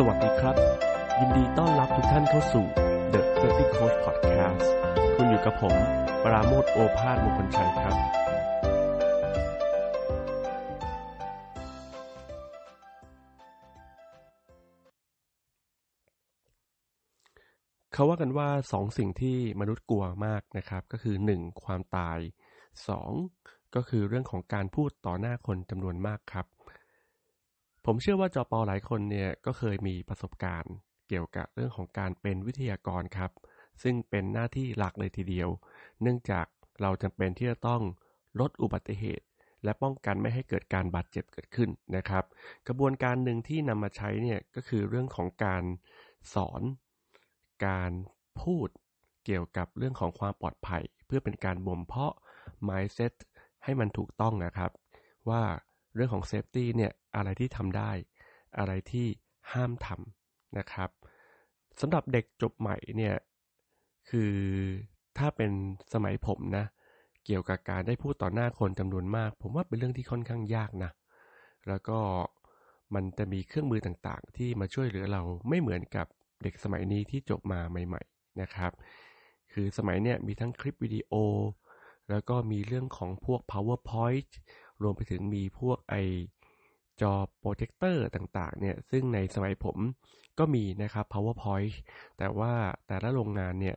สวัสดีครับ ยินดีต้อนรับทุกท่านเข้าสู่ The h e t t y Coach Podcast คุณอยู่กับผม ปราโมทโอภาสมงคลชัยครับเขาว่ากันว่าสองสิ่งที่มนุษย์กลัวมากนะครับ ก็คือ 1. ความตาย 2. ก็คือเรื่องของการพูดต่อหน้าคนจำนวนมากครับผมเชื่อว่าจอปอหลายคนเนี่ยก็เคยมีประสบการณ์เกี่ยวกับเรื่องของการเป็นวิทยากรครับ ซึ่งเป็นหน้าที่หลักเลยทีเดียว เนื่องจากเราจำเป็นที่จะต้องลดอุบัติเหตุ และป้องกันไม่ให้เกิดการบาดเจ็บเกิดขึ้นนะครับ กระบวนการหนึ่งที่นำมาใช้เนี่ยก็คือเรื่องของการสอน การพูดเกี่ยวกับเรื่องของความปลอดภัย เพื่อเป็นการบ่มเพาะ mindset ให้มันถูกต้องนะครับว่าเรื่องของเซฟตี้เนี่ยอะไรที่ทำได้อะไรที่ห้ามทำนะครับสำหรับเด็กจบใหม่เนี่ยคือถ้าเป็นสมัยผมนะ เกี่ยวกับการได้พูดต่อหน้าคนจำนวนมาก ผมว่าเป็นเรื่องที่ค่อนข้างยากนะแล้วก็มันจะมีเครื่องมือต่างๆ ที่มาช่วยเหลือเราไม่เหมือนกับเด็กสมัยนี้ที่จบมาใหม่ๆนะครับ คือสมัยเนี่ยมีทั้งคลิปวิดีโอ แล้วก็มีเรื่องของพวก powerpoint รวมไปถึงมีพวกไอจอโปรเจคเตอร์ต่างๆเนี่ย ซึ่งในสมัยผมก็มีนะครับ PowerPoint แต่ว่าแต่ละโรงงานเนี่ย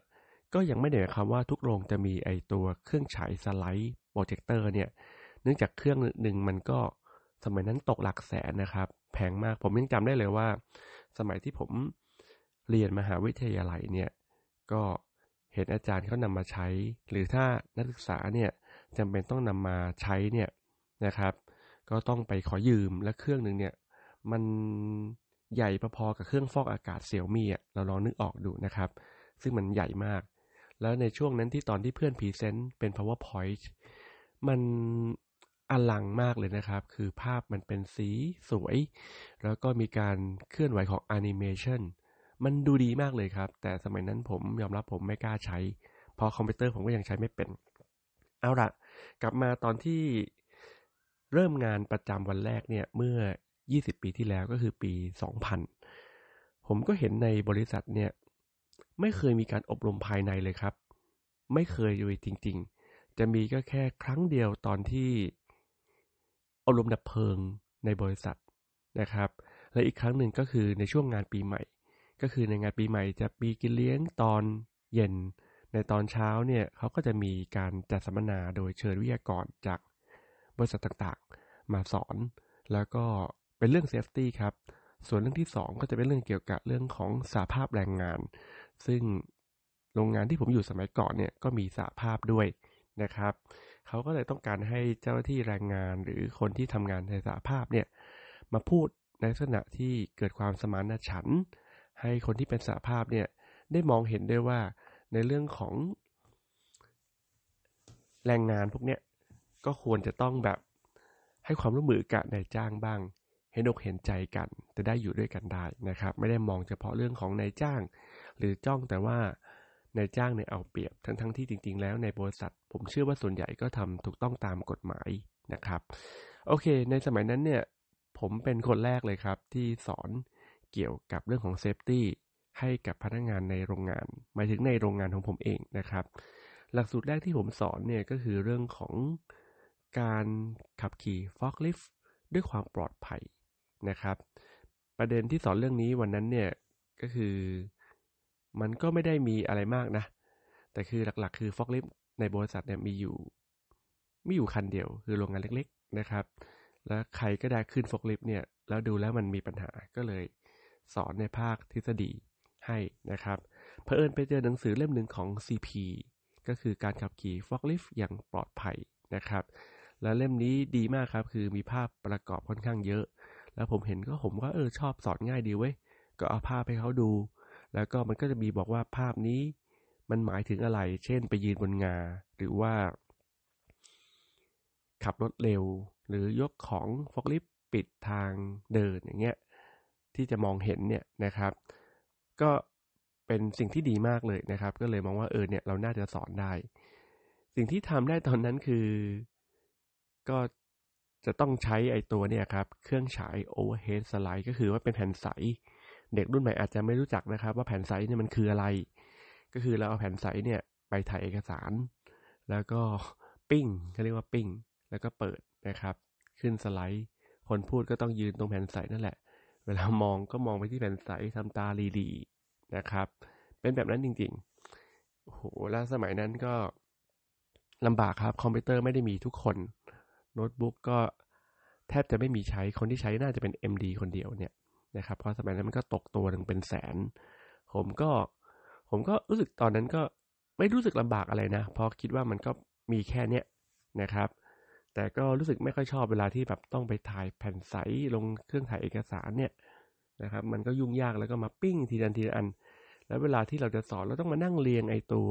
ก็ยังไม่ได้หมายความว่าทุกโรงจะมีไอตัวเครื่องฉายสไลด์โปรเจคเตอร์เนี่ย เนื่องจากเครื่องหนึ่งมันก็สมัยนั้นตกหลักแสนนะครับแพงมาก ผมยังจำได้เลยว่าสมัยที่ผมเรียนมหาวิทยาลัยเนี่ย ก็เห็นอาจารย์เขานำมาใช้ หรือถ้านักศึกษาเนี่ยจำเป็นต้องนำมาใช้เนี่ยนะครับ ก็ต้องไปขอยืม และเครื่องหนึ่งเนี่ย มันใหญ่พอๆกับเครื่องฟอกอากาศเสี่ยวมี่ะ เราลองนึกออกดูนะครับ ซึ่งมันใหญ่มาก แล้วในช่วงนั้นที่ตอนที่เพื่อนพรีเซนต์เป็น powerpoint มันอลังมากเลยนะครับ คือภาพมันเป็นสีสวย แล้วก็มีการเคลื่อนไหวของ animation มันดูดีมากเลยครับ แต่สมัยนั้นผมยอมรับผมไม่กล้าใช้ เพราะคอมพิวเตอร์ผมก็ยังใช้ไม่เป็น เอาละกลับมาตอนที่เริ่มงานประจำวันแรกเนี่ยเมื่อ 20 ปีที่แล้วก็คือปี 2000 ผมก็เห็นในบริษัทเนี่ยไม่เคยมีการอบรมภายในเลยครับ ไม่เคยเลยจริง ๆ จะมีก็แค่ครั้งเดียวตอนที่ อบรมดับเพลิงในบริษัทนะครับ และอีกครั้งหนึ่งก็คือในช่วงงานปีใหม่ ก็คือในงานปีใหม่ จะปีกินเลี้ยงตอนเย็น ในตอนเช้าเนี่ยเขาก็จะมีการจัดสัมมนาโดยเชิญวิทยากรจากบริษัทต่างๆมาสอน แล้วก็เป็นเรื่องเซฟตี้ครับ ส่วนเรื่องที่ 2 ก็จะเป็นเรื่องเกี่ยวกับเรื่องของสาภาพแรงงาน ซึ่งโรงงานที่ผมอยู่สมัยก่อนเนี่ยก็มีสาภาพด้วยนะครับ เขาก็เลยต้องการให้เจ้าหน้าที่แรงงานหรือคนที่ทำงานในสาภาพเนี่ย มาพูดในลักษณะที่เกิดความสมานฉันท์ ให้คนที่เป็นสาภาพเนี่ยได้มองเห็นได้วว่าในเรื่องของแรงงานพวกเนี้ยก็ควรจะต้องแบบให้ความร่วมมือกับนายจ้างบ้างเห็นอกเห็นใจกัน จะได้อยู่ด้วยกันได้นะครับ ไม่ได้มองเฉพาะเรื่องของนายจ้าง หรือจ้องแต่ว่านายจ้างเนี่ยเอาเปรียบ ทั้งๆทที่จริงๆแล้วในบริษัท ผมเชื่อว่าส่วนใหญ่ก็ทำถูกต้องตามกฎหมายนะครับ โอเค ในสมัยนั้นเนี่ยผมเป็นคนแรกเลยครับ ที่สอนเกี่ยวกับเรื่องของเซฟตี้ให้กับพนักงงานในโรงงานหมายถึงในโรงงานของผมเองนะครับ หลักสูตรแรกที่ผมสอนเนี่ยก็คือเรื่องของการขับขี่ฟอกลิฟด้วยความปลอดภัยนะครับ ประเด็นที่สอนเรื่องนี้วันนั้นเนี่ยก็คือมันก็ไม่ได้มีอะไรมากนะ แต่คือหลักๆคือฟอกลิฟในบริษัทเนี่ยมีอยู่ มีอยู่คันเดียว คือโรงงานเล็กๆนะครับ แล้วใครก็ได้ขึ้นฟอกลิฟเนี่ยแล้วดูแล้วมันมีปัญหาก็เลยสอนในภาคทฤษฎีให้นะครับเผอิญไปเจอหนังสือเล่มหนึ่งของ CP ก็คือการขับขี่ฟอกลิฟอย่างปลอดภัยนะครับและเล่มนี้ดีมากครับ คือมีภาพประกอบค่อนข้างเยอะ แล้วผมเห็นก็ผมก็เออชอบสอนง่ายดีเว้ยก็เอาภาพให้เขาดู แล้วก็มันก็จะมีบอกว่าภาพนี้มันหมายถึงอะไร เช่น ไปยืนบนงาหรือว่าขับรถเร็วหรือยกของฟอกลิฟปิดทางเดินอย่างเงี้ยที่จะมองเห็นเนี่ยนะครับ ก็เป็นสิ่งที่ดีมากเลยนะครับ ก็เลยมองว่าเออเนี่ยเราน่าจะสอนได้ สิ่งที่ทำได้ตอนนั้นคือก็จะต้องใช้ไอ้ตัวเนี่ยครับ เครื่องฉาย overhead slide ก็คือว่าเป็นแผ่นใสเด็กรุ่นใหม่อาจจะไม่รู้จักนะครับ ว่าแผ่นใสเนี่ยมันคืออะไร ก็คือเราเอาแผ่นใสเนี่ยไปถ่ายเอกสาร แล้วก็ปิ้งเขาเรียกว่าปิ้งแล้วก็เปิดนะครับ ขึ้นสไลด์ คนพูดก็ต้องยืนตรงแผ่นใสนั่นแหละเวลามองก็มองไปที่แผ่นใสทำตาลีๆนะครับ เป็นแบบนั้นจริงๆโอ้โหแล้วสมัยนั้นก็ลำบากครับคอมพิวเตอร์ไม่ได้มีทุกคนโน้ตบุ๊กก็แทบจะไม่มีใช้คนที่ใช้น่าจะเป็น MD คนเดียวเนี่ยนะครับ เพราะสมัยนั้นมันก็ตกตัวหนึ่งเป็นแสน ผมก็ผมก็รู้สึกตอนนั้นก็ไม่รู้สึกลำบากอะไรนะเพราะคิดว่ามันก็มีแค่เนี้ยนะครับ แต่ก็รู้สึกไม่ค่อยชอบเวลาที่แบบต้องไปถ่ายแผ่นใสลงเครื่องถ่ายเอกสารเนี่ยนะครับ มันก็ยุ่งยากแล้วก็มาปิ้งทีันทีลอัน แล้วเวลาที่เราจะสอนเราต้องมานั่งเรียงไอตัว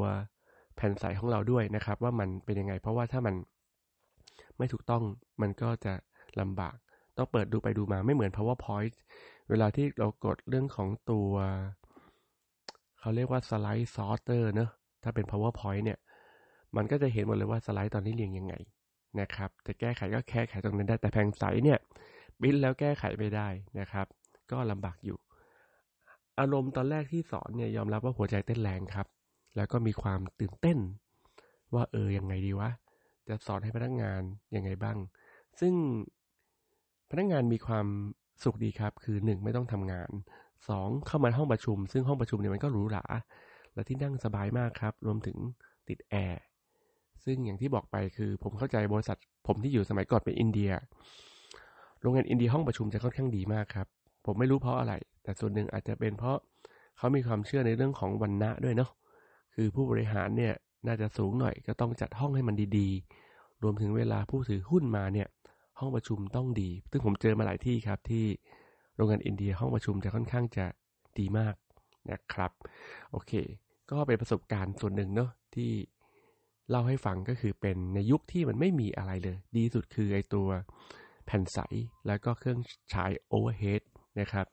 แผ่นใสของเราด้วยนะครับ ว่ามันเป็นยังไง เพราะว่าถ้ามันไม่ถูกต้องมันก็จะลำบาก ต้องเปิดดูไปดูมาไม่เหมือน powerpoint เวลาที่เรากดเรื่องของตัว เขาเรียกว่าสไลด์ซอ r t e r เนอะถ้าเป็น powerpoint เนี่ย มันก็จะเห็นหมดเลยว่าสไลด์ตอนนี้เรียงยังไงนะครับจะแก้ไขก็แก้ไขตรงนั้นได้แต่แพงไซเนี่ย บินแล้วแก้ไขไม่ได้นะครับ ก็ลำบากอยู่ อารมณ์ตอนแรกที่สอนเนี่ย ยอมรับว่าหัวใจเต้นแรงครับ แล้วก็มีความตื่นเต้นว่าเออยังไงดีวะจะสอนให้พนักงานยังไงบ้าง ซึ่งพนักงานมีความสุขดีครับ คือ 1 ไม่ต้องทำงาน 2 เข้ามาห้องประชุม ซึ่งห้องประชุมเนี่ยมันก็หรูหราและที่นั่งสบายมากครับรวมถึงติดแอร์ ซึ่งอย่างที่บอกไปคือผมเข้าใจบริษัท ผมที่อยู่สมัยก่อนเป็นอินเดีย โรงงานอินเดียห้องประชุมจะค่อนข้างดีมากครับ ผมไม่รู้เพราะอะไร แต่ส่วนหนึ่งอาจจะเป็นเพราะเขามีความเชื่อในเรื่องของวันณะด้วยเนาะ คือผู้บริหารเนี่ยน่าจะสูงหน่อยก็ต้องจัดห้องให้มันดีๆ รวมถึงเวลาผู้ถือหุ้นมาเนี่ย ห้องประชุมต้องดี ซึ่งผมเจอมาหลายที่ครับที่โรงงานอินเดียห้องประชุมจะค่อนข้างจะดีมากนะครับ โอเค ก็เป็นประสบการณ์ส่วนหนึ่งเนาะที่เล่าให้ฟังก็คือเป็นในยุคที่มันไม่มีอะไรเลยดีสุดคือไอตัวแผ่นใสแล้วก็เครื่องฉายโอเวอร์เฮดนะครับ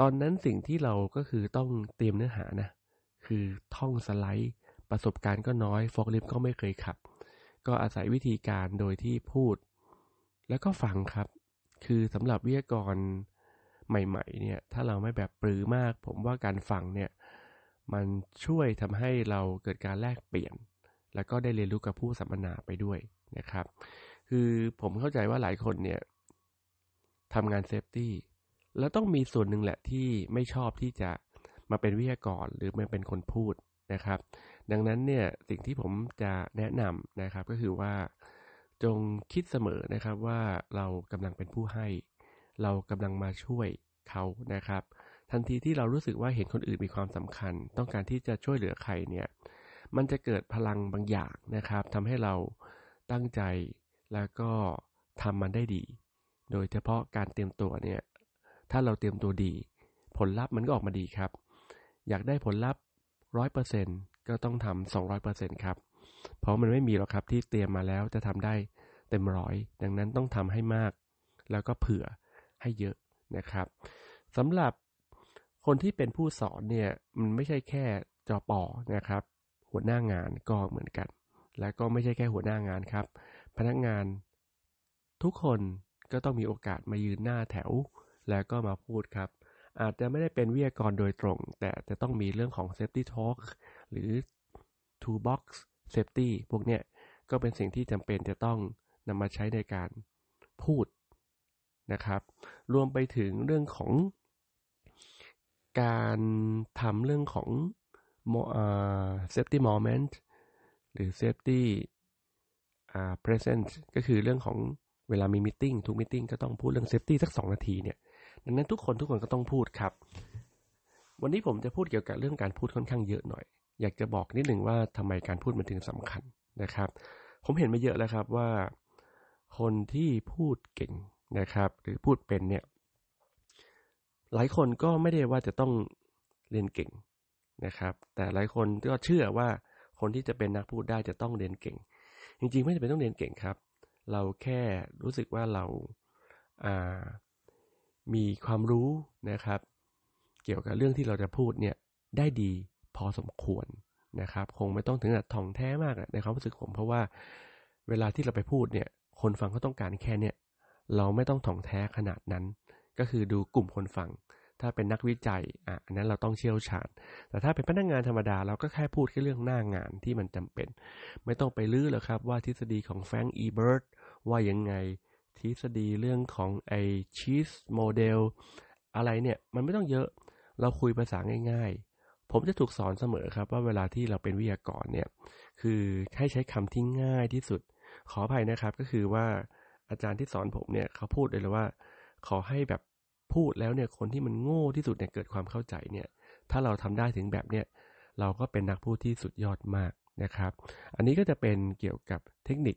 ตอนนั้นสิ่งที่เราก็คือต้องเตรียมเนื้อหานะคือท่องสไลด์ประสบการณ์ก็น้อยฟอกลิฟก็ไม่เคยขับ ก็อาศัยวิธีการโดยที่พูด แล้วก็ฟังครับ คือสำหรับวิทยากรใหม่ ๆ เนี่ยถ้าเราไม่แบบปรือมาก ผมว่าการฟังเนี่ย มันช่วยทำให้เราเกิดการแลกเปลี่ยน แล้วก็ได้เรียนรู้กับผู้สัมมนาไปด้วยนะครับ คือผมเข้าใจว่าหลายคนเนี่ยทำงานเซฟตี้ แล้วต้องมีส่วนหนึ่งแหละที่ไม่ชอบที่จะมาเป็นวิทยากรหรือมาเป็นคนพูดนะครับดังนั้นเนี่ย สิ่งที่ผมจะแนะนำนะครับก็คือว่าจงคิดเสมอนะครับว่าเรากำลังเป็นผู้ให้ เรากำลังมาช่วยเขานะครับ ทันทีที่เรารู้สึกว่าเห็นคนอื่นมีความสำคัญ ต้องการที่จะช่วยเหลือใครเนี่ยมันจะเกิดพลังบางอย่างนะครับทำให้เราตั้งใจแล้วก็ทำมันได้ดี โดยเฉพาะการเตรียมตัวเนี่ยถ้าเราเตรียมตัวดี ผลลัพธ์มันก็ออกมาดีครับ อยากได้ผลลัพธ์ร้อยเปอร์เซ็นต์ก็ต้องทำสองร้อยเปอร์เซ็นต์ครับ เพราะมันไม่มีหรอกครับที่เตรียมมาแล้วจะทำได้เต็มร้อย ดังนั้นต้องทำให้มาก แล้วก็เผื่อให้เยอะนะครับสำหรับคนที่เป็นผู้สอนเนี่ยมันไม่ใช่แค่จอปอนะครับ หัวหน้างานก็เหมือนกัน แล้วก็ไม่ใช่แค่หัวหน้างานครับ พนักงาน ทุกคนก็ต้องมีโอกาสมายืนหน้าแถวแล้วก็มาพูดครับ อาจจะไม่ได้เป็นวิทยากรโดยตรง แต่จะต้องมีเรื่องของซฟตี้ทอล์คหรือ toolbox safety พวกเนี้ยก็เป็นสิ่งที่จำเป็นจะต้องนำมาใช้ในการพูด นะครับ รวมไปถึงเรื่องของการทำเรื่องของ safety moment หรือ safety present ก็คือเรื่องของเวลามีมิ팅ทุกมิ팅ก็ต้องพูดเรื่อง safety สัก2นาทีเนี่ยดังนั้นทุกคนทุกคนก็ต้องพูดครับวันนี้ผมจะพูดเกี่ยวกับเรื่องการพูดค่อนข้างเยอะหน่อยอยากจะบอกนิดหนึ่งว่าทำไมการพูดมันถึงสำคัญนะครับ ผมเห็นมาเยอะแล้วครับว่าคนที่พูดเก่งนะครับ หรือพูดเป็นเนี่ยหลายคนก็ไม่ได้ว่าจะต้องเรียนเก่งนะครับ แต่หลายคนก็เชื่อว่าคนที่จะเป็นนักพูดได้จะต้องเรียนเก่ง จริงๆ ไม่จำเป็นต้องเรียนเก่งครับ เราแค่รู้สึกว่าเราามีความรู้นะครับ เกี่ยวกับเรื่องที่เราจะพูดเนี่ยได้ดีพอสมควรนะครับ คงไม่ต้องถึงขนาดทองแท้มากในความรู้สึกผมเพราะว่าเวลาที่เราไปพูดเนี่ยคนฟังเขาต้องการแค่เนี่ยเราไม่ต้องทองแท้ขนาดนั้น ก็คือดูกลุ่มคนฟัง ถ้าเป็นนักวิจัยอ่ะอันนั้นเราต้องเชี่ยวชาญแต่ถ้าเป็นพนักงงานธรรมดาเราก็แค่พูดแค่เรื่องหน้างงานที่มันจำเป็น ไม่ต้องไปลื้อหรอกครับว่าทฤษฎีของแฟรงก์อีเบิร์ตว่ายังไงทฤษฎีเรื่องของไอชีสโมเดลอะไรเนี่ยมันไม่ต้องเยอะเราคุยภาษาง่ายผมจะถูกสอนเสมอครับ ว่าเวลาที่เราเป็นวิทยากรเนี่ย คือให้ใช้คำที่ง่ายที่สุด ขออภัยนะครับ ก็คือว่าอาจารย์ที่สอนผมเนี่ยเขาพูดเลยว่าขอให้แบบพูดแล้วเนี่ยคนที่มันโง่ที่สุดเนี่ยเกิดความเข้าใจเนี่ยถ้าเราทำได้ถึงแบบเนี่ยเราก็เป็นนักพูดที่สุดยอดมากนะครับ อันนี้ก็จะเป็นเกี่ยวกับเทคนิค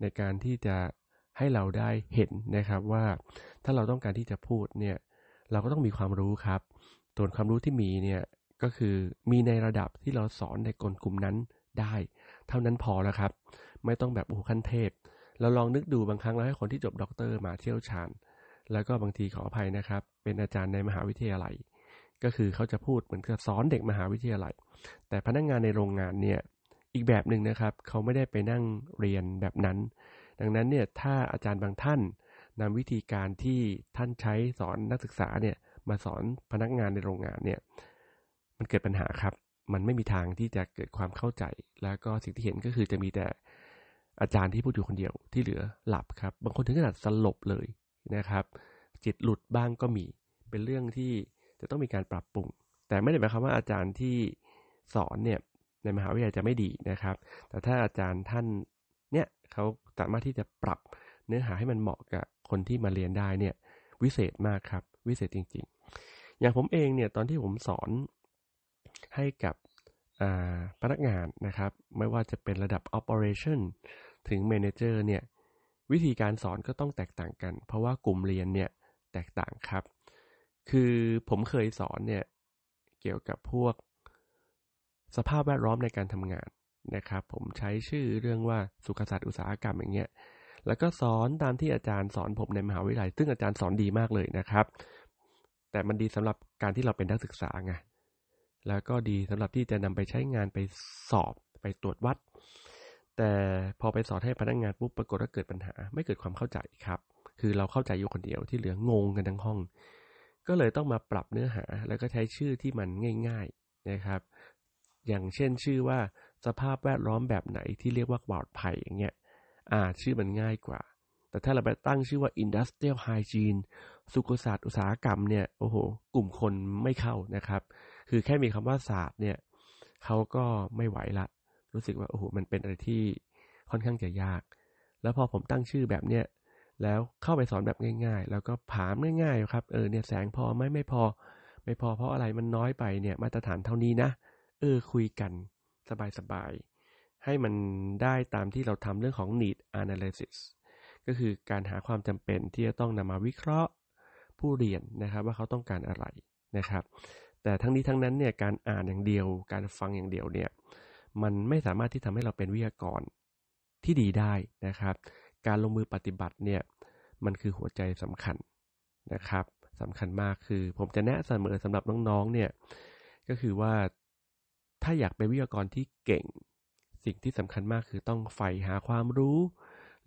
ในการที่จะให้เราได้เห็นนะครับว่าถ้าเราต้องการที่จะพูดเนี่ยเราก็ต้องมีความรู้ครับส่วนความรู้ที่มีเนี่ยก็คือมีในระดับที่เราสอนในกลกลุ่มนั้นได้ เท่านั้นพอแล้วครับ ไม่ต้องแบบโอ้ขั้นเทพ เราลองนึกดูบางครั้งเราให้คนที่จบด็อกเตอร์ มาเที่ยวชาญ แล้วก็บางทีขออภัยนะครับ เป็นอาจารย์ในมหาวิทยาลัย ก็คือเขาจะพูดเหมือนกับสอนเด็กมหาวิทยาลัย แต่พนักงงานในโรงงานเนี่ย อีกแบบหนึ่งนะครับเขาไม่ได้ไปนั่งเรียนแบบนั้น ดังนั้นเนี่ยถ้าอาจารย์บางท่านนำวิธีการที่ท่านใช้สอนนักศึกษาเนี่ยมาสอนพนักงานในโรงงานเนี่ยมันเกิดปัญหาครับ มันไม่มีทางที่จะเกิดความเข้าใจ แล้วก็สิ่งที่เห็นก็คือจะมีแต่อาจารย์ที่พูดอยู่คนเดียวที่เหลือหลับครับ บางคนถึงขนาดสลบเลยนะครับ จิตหลุดบ้างก็มี เป็นเรื่องที่จะต้องมีการปรับปรุง แต่ไม่ได้หมายความว่าอาจารย์ที่สอนเนี่ยในมหาวิทยาลัยจะไม่ดีนะครับ แต่ถ้าอาจารย์ท่านเนี่ยเขาสามารถที่จะปรับเนื้อหาให้มันเหมาะกับคนที่มาเรียนได้เนี่ยวิเศษมากครับ วิเศษจริงๆ อย่างผมเองเนี่ยตอนที่ผมสอนให้กับพนักงานนะครับ ไม่ว่าจะเป็นระดับ operation ถึง manager เนี่ย วิธีการสอนก็ต้องแตกต่างกัน เพราะว่ากลุ่มเรียนเนี่ยแตกต่างครับ คือผมเคยสอนเนี่ย เกี่ยวกับพวกสภาพแวดล้อมในการทำงานนะครับผมใช้ชื่อเรื่องว่า สุขศาสตร์อุตสาหกรรมอย่างเงี้ยแล้วก็สอนตามที่อาจารย์สอนผมในมหาวิทยาลัย ซึ่งอาจารย์สอนดีมากเลยนะครับ แต่มันดีสำหรับการที่เราเป็นนักศึกษาไงแล้วก็ดีสำหรับที่จะนำไปใช้งานไปสอบไปตรวจวัด แต่พอไปสอนให้พนักงงานปุ๊บปรากฏว่าเกิดปัญหา ไม่เกิดความเข้าใจครับ คือเราเข้าใจอยู่คนเดียวที่เหลืองงกันทั้งห้อง ก็เลยต้องมาปรับเนื้อหา แล้วก็ใช้ชื่อที่มันง่าย ๆนะครับ อย่างเช่นชื่อว่าสภาพแวดล้อมแบบไหนที่เรียกว่าปลอดภัยอย่างเงี้ยอ่า ชื่อมันง่ายกว่า แต่ถ้าเราไปตั้งชื่อว่า industrial hygiene สุขศาสตร์อุตสาหกรรมเนี่ยโอ้โหกลุ่มคนไม่เข้านะครับคือแค่มีคำว่าสาบเนี่ยเขาก็ไม่ไหวละ รู้สึกว่า โอ้โห มันเป็นอะไรที่ค่อนข้างจะยาก แล้วพอผมตั้งชื่อแบบเนี้ยแล้วเข้าไปสอนแบบง่าย ๆ แล้วก็ผามง่ายๆครับ เออเนี่ยแสงพอไหมไม่พอไม่พอเพราะอะไรมันน้อยไปเนี่ย มาตรฐานเท่านี้นะ เออคุยกันสบาย ๆ ให้มันได้ตามที่เราทำเรื่องของ need analysis ก็คือการหาความจำเป็นที่จะต้องนำมาวิเคราะห์ผู้เรียนนะครับว่าเขาต้องการอะไรนะครับแต่ทั้งนี้ทั้งนั้นเนี่ยการอ่านอย่างเดียวการฟังอย่างเดียวเนี่ยมันไม่สามารถที่ทำให้เราเป็นวิทยากรที่ดีได้นะครับ การลงมือปฏิบัติเนี่ยมันคือหัวใจสำคัญนะครับสำคัญมากคือผมจะแนะเสมอสำหรับน้องๆเนี่ยก็คือว่าถ้าอยากเป็นวิทยากรที่เก่ง สิ่งที่สำคัญมากคือต้องใฝ่หาความรู้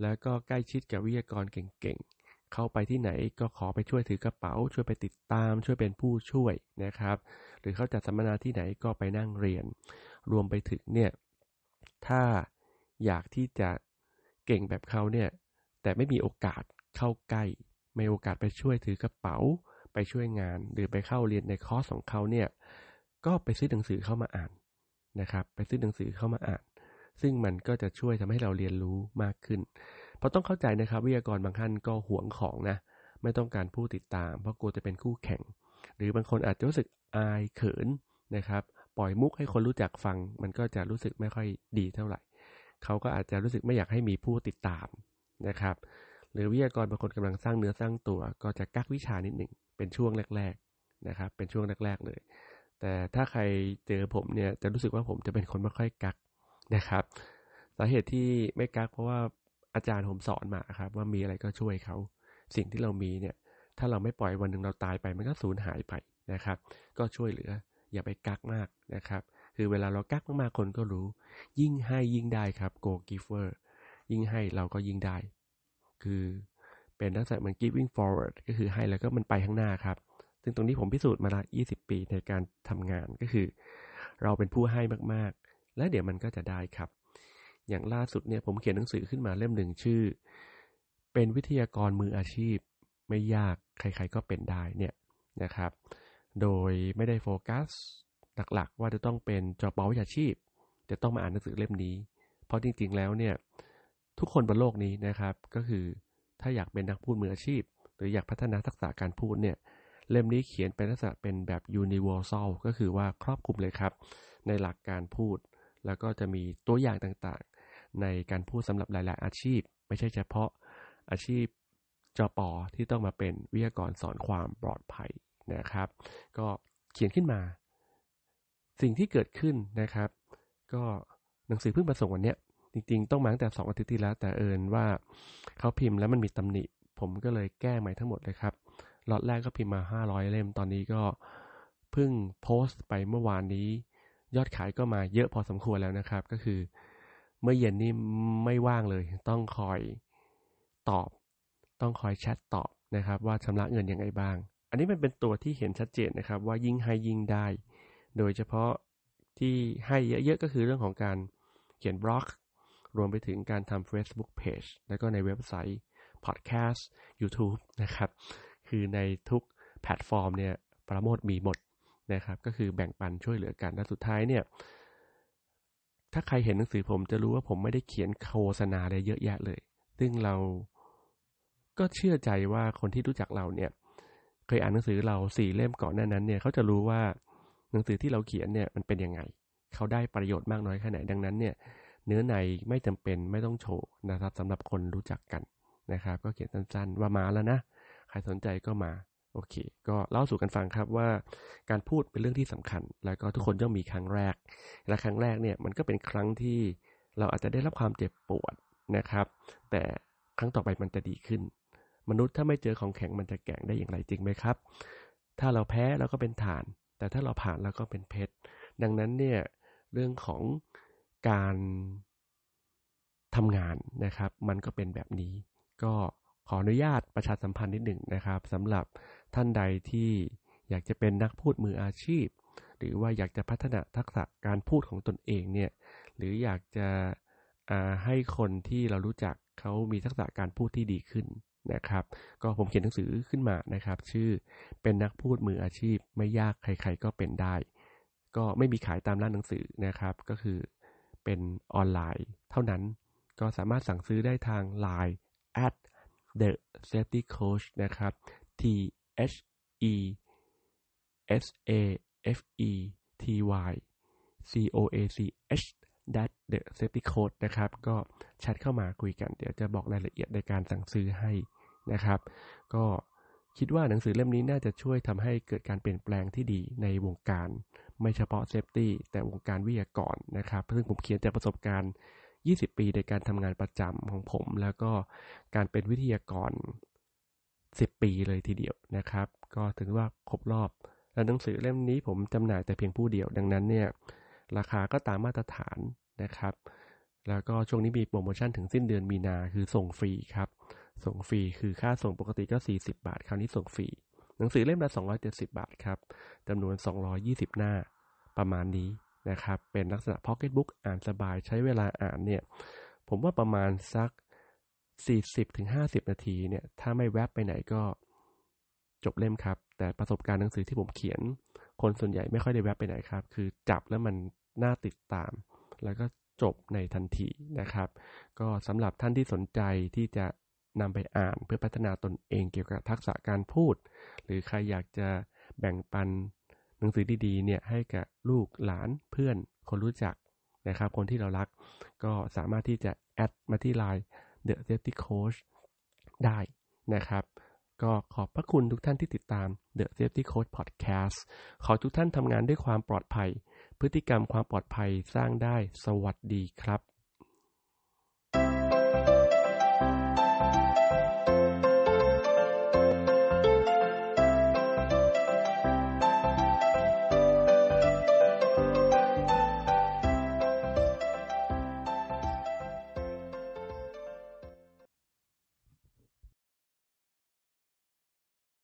แล้วก็ใกล้ชิดกับวิทยากรเก่งเข้าไปที่ไหนก็ขอไปช่วยถือกระเป๋าช่วยไปติดตามช่วยเป็นผู้ช่วยนะครับ หรือเขาจัดสัมมนาที่ไหนก็ไปนั่งเรียน รวมไปถึงเนี่ย ถ้าอยากที่จะเก่งแบบเขาเนี่ยแต่ไม่มีโอกาสเข้าใกล้ไม่โอกาสไปช่วยถือกระเป๋าไปช่วยงานหรือไปเข้าเรียนในคอร์สของเขาเนี่ยก็ไปซื้อหนังสือเข้ามาอ่านนะครับ ไปซื้อหนังสือเข้ามาอ่าน ซึ่งมันก็จะช่วยทำให้เราเรียนรู้มากขึ้นเพราะต้องเข้าใจนะครับวิทยากรบางท่านก็หวงของนะ ไม่ต้องการผู้ติดตาม เพราะกลัวจะเป็นคู่แข่งหรือบางคนอาจจะรู้สึกอายเขินนะครับ ปล่อยมุกให้คนรู้จักฟัง มันก็จะรู้สึกไม่ค่อยดีเท่าไหร่ เขาก็อาจจะรู้สึกไม่อยากให้มีผู้ติดตามนะครับ หรือวิทยากรบางคนกำลังสร้างเนื้อสร้างตัว ก็จะกักวิชานิดหนึ่งเป็นช่วงแรกๆนะครับ เป็นช่วงแรกๆเลย แต่ถ้าใครเจอผมเนี่ยจะรู้สึกว่าผมจะเป็นคนไม่ค่อยกักนะครับ สาเหตุที่ไม่กักเพราะว่าอาจารย์ผมสอนมาครับว่ามีอะไรก็ช่วยเขา สิ่งที่เรามีเนี่ย ถ้าเราไม่ปล่อยวันหนึ่งเราตายไปมันก็สูญหายไปนะครับ ก็ช่วยเหลืออย่าไปกักมากนะครับ คือเวลาเรากักมากๆคนก็รู้ ยิ่งให้ยิ่งได้ครับโกกิฟเวอร์ยิ่งให้เราก็ยิ่งได้ คือเป็นลักษณะเหมือน giving forward ก็คือให้แล้วก็มันไปข้างหน้าครับ ซึ่งตรงนี้ผมพิสูจน์มาละ20 ปีในการทำงานก็คือ เราเป็นผู้ให้มากๆ และเดี๋ยวมันก็จะได้ครับอย่างล่าสุดเนี่ยผมเขียนหนังสือขึ้นมาเล่มหนึ่งชื่อ เป็นวิทยากรมืออาชีพ ไม่ยากใครๆก็เป็นได้เนี่ยนะครับ โดยไม่ได้โฟกัสหลักๆว่าจะต้องเป็นจอบปลวิชาชีพจะต้องมาอ่านหนังสือเล่มนี้ เพราะจริงๆแล้วเนี่ยทุกคนบนโลกนี้นะครับ ก็คือถ้าอยากเป็นนักพูดมืออาชีพ หรืออยากพัฒนาทักษะการพูดเนี่ยเล่มนี้เขียนเป็นลักษณะเป็นแบบ universal ก็คือว่าครอบคลุมเลยครับ ในหลักการพูด แล้วก็จะมีตัวอย่างต่างในการพูดสำหรับหลาย ๆ อาชีพ ไม่ใช่เฉพาะอาชีพจปอที่ต้องมาเป็นวิทยากรสอนความปลอดภัยนะครับ ก็เขียนขึ้นมา สิ่งที่เกิดขึ้นนะครับ ก็หนังสือเพิ่งประส่งวันเนี้ยจริง ๆ ต้องมาตั้งแต่ 2 อาทิตย์ที่แล้ว แต่เอินว่าเขาพิมพ์แล้วมันมีตำหนิผมก็เลยแก้ใหม่ทั้งหมดเลยครับล็อตแรกก็พิมพ์มา 500 เล่มตอนนี้ก็เพิ่งโพสต์ไปเมื่อวานนี้ ยอดขายก็มาเยอะพอสมควรแล้วนะครับ ก็คือเมื่อเย็นนี่ไม่ว่างเลยต้องคอยตอบ ต้องคอยแชทตอบนะครับว่าชำระเงินยังไงบ้าง อันนี้มันเป็นตัวที่เห็นชัดเจนนะครับว่ายิ่งให้ยิ่งได้ โดยเฉพาะที่ให้เยอะๆก็คือเรื่องของการเขียนบล็อก รวมไปถึงการทำ Facebook Page แล้วก็ในเว็บไซต์ Podcast YouTube นะครับคือในทุกแพลตฟอร์มเนี่ยประโมทมีหมดนะครับก็คือแบ่งปันช่วยเหลือกันและสุดท้ายเนี่ยถ้าใครเห็นหนังสือผมจะรู้ว่าผมไม่ได้เขียนโฆษณาอะไรเยอะแยะเลย ซึ่งเราก็เชื่อใจว่าคนที่รู้จักเราเนี่ย เคยอ่านหนังสือเราสี่เล่มก่อนหน้านั้นเนี่ยเขาจะรู้ว่าหนังสือที่เราเขียนเนี่ยมันเป็นยังไง เขาได้ประโยชน์มากน้อยแค่ไหน ดังนั้นเนี่ย เนื้อในไม่จำเป็นไม่ต้องโชว์นะครับสำหรับคนรู้จักกันนะครับก็เขียนสั้นๆว่ามาแล้วนะใครสนใจก็มาโอเค ก็เล่าสู่กันฟังครับว่า การพูดเป็นเรื่องที่สำคัญ แล้วก็ทุกคนย่อมมีครั้งแรก และครั้งแรกเนี่ยมันก็เป็นครั้งที่เราอาจจะได้รับความเจ็บปวดนะครับ แต่ครั้งต่อไปมันจะดีขึ้น มนุษย์ถ้าไม่เจอของแข็งมันจะแข็งได้อย่างไรจริงไหมครับ ถ้าเราแพ้เราก็เป็นฐาน แต่ถ้าเราผ่านเราก็เป็นเพชร ดังนั้นเนี่ยเรื่องของการทำงานนะครับ มันก็เป็นแบบนี้ก็ขออนุญาตประชาสัมพันธ์นิดหนึ่งนะครับสำหรับท่านใดที่อยากจะเป็นนักพูดมืออาชีพ หรือว่าอยากจะพัฒนาทักษะการพูดของตนเองเนี่ยหรืออยากจะให้คนที่เรารู้จักเขามีทักษะการพูดที่ดีขึ้นนะครับ ก็ผมเขียนหนังสือขึ้นมานะครับ ชื่อเป็นนักพูดมืออาชีพ ไม่ยากใคร ๆก็เป็นได้ ก็ไม่มีขายตามร้านหนังสือนะครับก็คือเป็นออนไลน์ เท่านั้นก็สามารถสั่งซื้อได้ทาง Line The Safety Coach นะครับ T H E S A F E T Y C O A C H that the safety code นะครับ ก็แชทเข้ามาคุยกัน เดี๋ยวจะบอกรายละเอียดในการสั่งซื้อให้นะครับ ก็คิดว่าหนังสือเล่มนี้น่าจะช่วยทำให้เกิดการเปลี่ยนแปลงที่ดีในวงการไม่เฉพาะเซฟตี้แต่วงการวิทยากรนะครับซึ่งผมเขียนจากประสบการณ์20 ปีในการทำงานประจำของผม แล้วก็การเป็นวิทยากร 10 ปีเลยทีเดียวนะครับ ก็ถือว่าครบรอบ และหนังสือเล่มนี้ผมจำหน่ายแต่เพียงผู้เดียว ดังนั้นเนี่ยราคาก็ตามมาตรฐานนะครับ แล้วก็ช่วงนี้มีโปรโมชั่นถึงสิ้นเดือนมีนาคือส่งฟรีครับ ส่งฟรี คือค่าส่งปกติก็ 40 บาท คราวนี้ส่งฟรีหนังสือเล่มละ270 บาทครับจำนวน 220หน้าประมาณนี้นะครับเป็นลักษณะ Pocket Book อ่านสบายใช้เวลาอ่านเนี่ยผมว่าประมาณสัก 40-50 นาทีเนี่ยถ้าไม่แวบไปไหนก็จบเล่มครับ แต่ประสบการณ์หนังสือที่ผมเขียน คนส่วนใหญ่ไม่ค่อยได้แวบไปไหนครับ คือจับแล้วมันน่าติดตาม แล้วก็จบในทันทีนะครับ ก็สำหรับท่านที่สนใจที่จะนำไปอ่าน เพื่อพัฒนาตนเองเกี่ยวกับทักษะการพูด หรือใครอยากจะแบ่งปันหนังสือดีๆเนี่ยให้กับลูกหลานเพื่อนคนรู้จักนะครับคนที่เรารักก็สามารถที่จะแอดมาที่ไลน์ The Safety Coach ได้นะครับ ก็ขอบพระคุณทุกท่านที่ติดตาม The Safety Coach Podcast ขอทุกท่านทำงานด้วยความปลอดภัยพฤติกรรมความปลอดภัยสร้างได้สวัสดีครับ